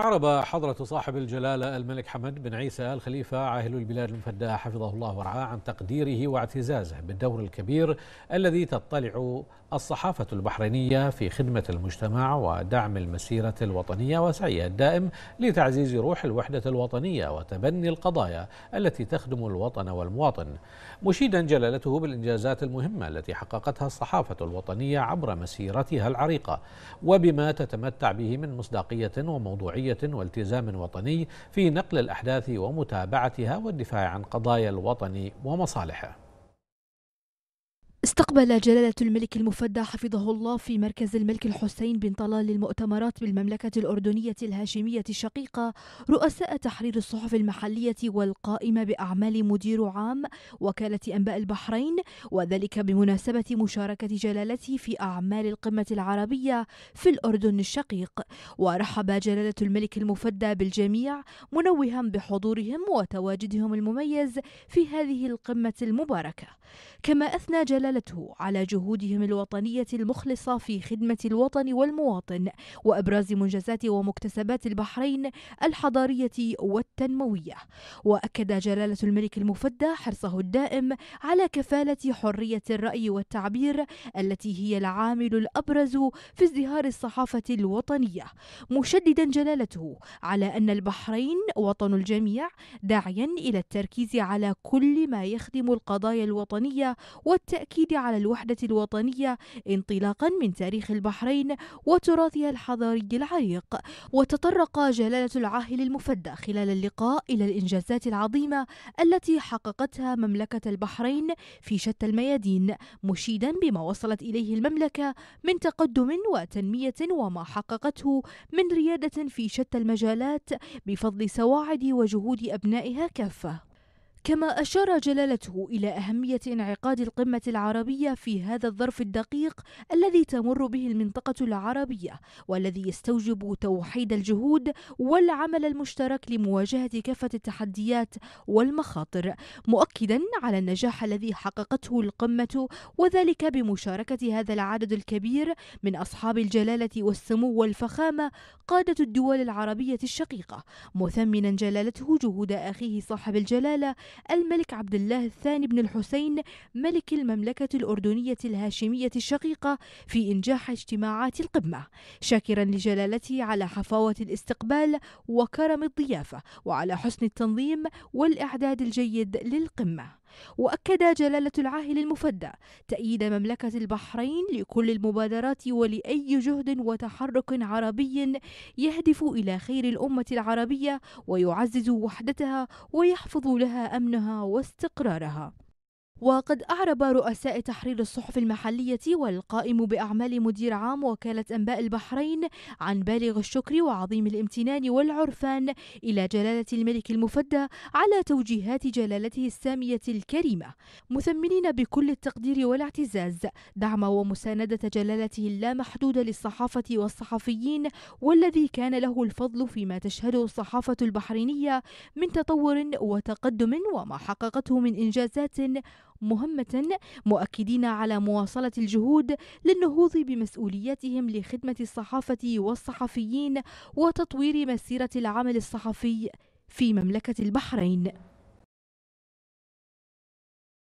أعرب حضرة صاحب الجلالة الملك حمد بن عيسى الخليفة عاهل البلاد المفداة حفظه الله ورعاه عن تقديره واعتزازه بالدور الكبير الذي تطلع الصحافة البحرينية في خدمة المجتمع ودعم المسيرة الوطنية وسعيها الدائم لتعزيز روح الوحدة الوطنية وتبني القضايا التي تخدم الوطن والمواطن مشيدا جلالته بالإنجازات المهمة التي حققتها الصحافة الوطنية عبر مسيرتها العريقة وبما تتمتع به من مصداقية وموضوعية جمهورية والتزام وطني في نقل الأحداث ومتابعتها والدفاع عن قضايا الوطن ومصالحه استقبل جلالة الملك المفدى حفظه الله في مركز الملك الحسين بن طلال للمؤتمرات بالمملكة الأردنية الهاشمية الشقيقة رؤساء تحرير الصحف المحلية والقائمة بأعمال مدير عام وكالة أنباء البحرين وذلك بمناسبة مشاركة جلالته في أعمال القمة العربية في الأردن الشقيق ورحب جلالة الملك المفدى بالجميع منوها بحضورهم وتواجدهم المميز في هذه القمة المباركة كما أثنى جلالة دلالته على جهودهم الوطنية المخلصة في خدمة الوطن والمواطن وإبراز منجزات ومكتسبات البحرين الحضارية والتنموية وأكد جلالة الملك المفدى حرصه الدائم على كفالة حرية الرأي والتعبير التي هي العامل الأبرز في ازدهار الصحافة الوطنية مشددا جلالته على أن البحرين وطن الجميع داعيا إلى التركيز على كل ما يخدم القضايا الوطنية والتأكيد للتأكيد على الوحدة الوطنية انطلاقا من تاريخ البحرين وتراثها الحضاري العريق وتطرق جلالة العاهل المفدى خلال اللقاء إلى الإنجازات العظيمة التي حققتها مملكة البحرين في شتى الميادين مشيدا بما وصلت إليه المملكة من تقدم وتنمية وما حققته من ريادة في شتى المجالات بفضل سواعد وجهود أبنائها كافة كما أشار جلالته إلى أهمية انعقاد القمة العربية في هذا الظرف الدقيق الذي تمر به المنطقة العربية والذي يستوجب توحيد الجهود والعمل المشترك لمواجهة كافة التحديات والمخاطر مؤكدا على النجاح الذي حققته القمة وذلك بمشاركة هذا العدد الكبير من أصحاب الجلالة والسمو والفخامة قادة الدول العربية الشقيقة مثمنا جلالته جهود أخيه صاحب الجلالة الملك عبد الله الثاني بن الحسين ملك المملكة الأردنية الهاشمية الشقيقة في إنجاح اجتماعات القمة شاكرا لجلالته على حفاوة الاستقبال وكرم الضيافة وعلى حسن التنظيم والإعداد الجيد للقمة وأكد جلالة العاهل المفدى تأييد مملكة البحرين لكل المبادرات ولأي جهد وتحرك عربي يهدف إلى خير الأمة العربية ويعزز وحدتها ويحفظ لها أمنها واستقرارها وقد أعرب رؤساء تحرير الصحف المحلية والقائم بأعمال مدير عام وكالة أنباء البحرين عن بالغ الشكر وعظيم الامتنان والعرفان إلى جلالة الملك المفدى على توجيهات جلالته السامية الكريمة مثمنين بكل التقدير والاعتزاز دعم ومساندة جلالته اللامحدود للصحافة والصحفيين والذي كان له الفضل فيما تشهده الصحافة البحرينية من تطور وتقدم وما حققته من إنجازات مهمة مؤكدين على مواصلة الجهود للنهوض بمسؤوليتهم لخدمة الصحافة والصحفيين وتطوير مسيرة العمل الصحفي في مملكة البحرين